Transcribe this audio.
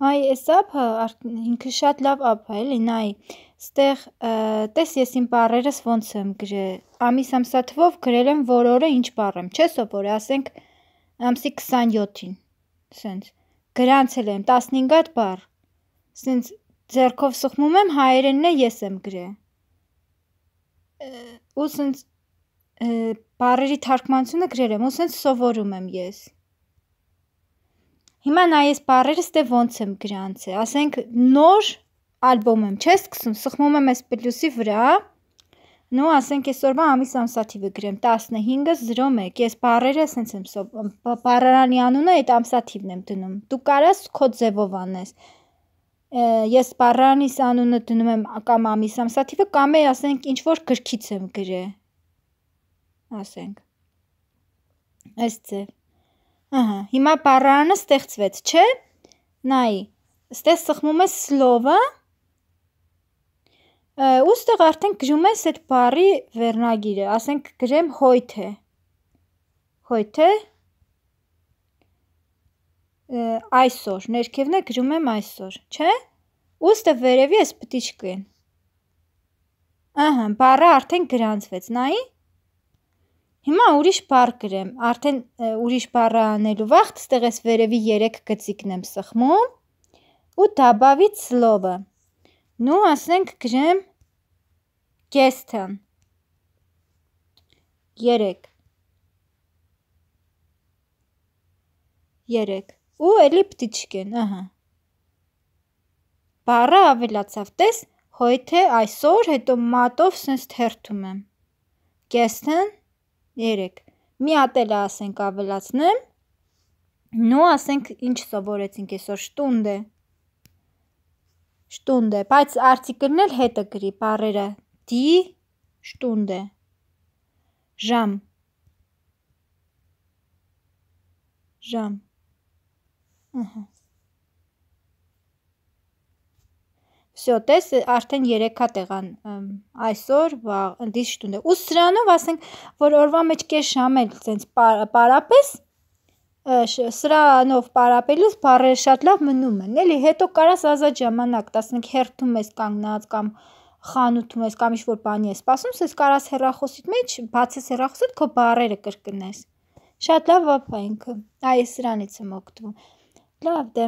Այ էս ափը ինքը շատ լավ ափ է, էլի նայ։ Ստեղ տես ես իմ բառերս ոնց եմ գրել։ Ամիս ամսաթվով գրել եմ, որ օրը ինչ բառ եմ, չէ՞ սովորի, ասենք ամսի 27-ին։ Սենց գրանցել եմ 15 հատ բառ։ Սենց ձերքով սխմում եմ հայերենն է ես եմ գրել։ Ու սենց բառերի թարգմանությունը գրել եմ, ու սենց սովորում եմ ես։ Հիմա նա այս բառերս դե ոնց եմ գրանցե։ Ասենք նոր ալբոմ եմ, չես սկսում, սխմում եմ այս պլյուսի վրա։ Նու ասենք այսօրվա ամիս ամսաթիվը գրեմ 15-01։ Ես բառերը ասենց եմ բառարանի անունը այդ ամսաթիվն եմ դնում։ Դու կարաս քո ձևով անես։ Ես բառարանիս անունը դնում եմ կամ ամիս ամսաթիվը կամ է ասենք ինչ որ գրքից եմ գրե։ Ասենք։ Այս ձև։ Ահա, հիմա բառարանը ստեղծվեց, չէ՞։ Նայ, ստեղ սխմում է սլովը, ու ստեղ արդեն գրում ես այդ բառի վերնագիրը, ասենք գրեմ հոյթե։ Հոյթե այսօր, ներքևն է գրում եմ այսօր, չէ՞։ Ու ստեղ վերևի էս պտիչկեն։ Ահա, բառը արդեն գրանցվեց, նայի։ Հիմա ուրիշ բառ գրեմ, արդեն ուրիշ բառը անելու վաղ ստեղ ես վերևի 3 գծիկն եմ սխմում ու добавить слово։ Ну, ասենք գրեմ guest-ն։ 3 3 ու էլի պտիչկեն, ահա։ Բառը ավելացավ, տես, հոյթե այսօր, հետո մատով սենց թերթում եմ։ Guest-ն 3 3 մի ատելա ասենք ավելացնեմ նո ասենք ինչ սովորեցինք այսօր շտունդ է շտունդ է բայց արտիկլն էլ հետը գրի բառերը դի շտունդ է ժամ ժամ ըհը Всё, տես, արդեն 3 հա տեղան այսօր, վաղ, դիշտունը։ Ու սրանով ասենք, որ օրվա մեջ կես ժամ էլ սենց պարապես սրանով պարապելուց բարերը շատ լավ մնում են, էլի, հետո կարաս ազատ ժամանակ, ասենք հերթում ես կանգնած կամ խանութում ես կամ ինչ-որ բանի ես սպասում, ես կարաս հեռախոսիդ մեջ, բացես հեռախոսիդ, քո բարերը կրկնես։ Շատ լավ ապա ինքը։ Այ սրանից եմ օգտվում։ Լավ դե։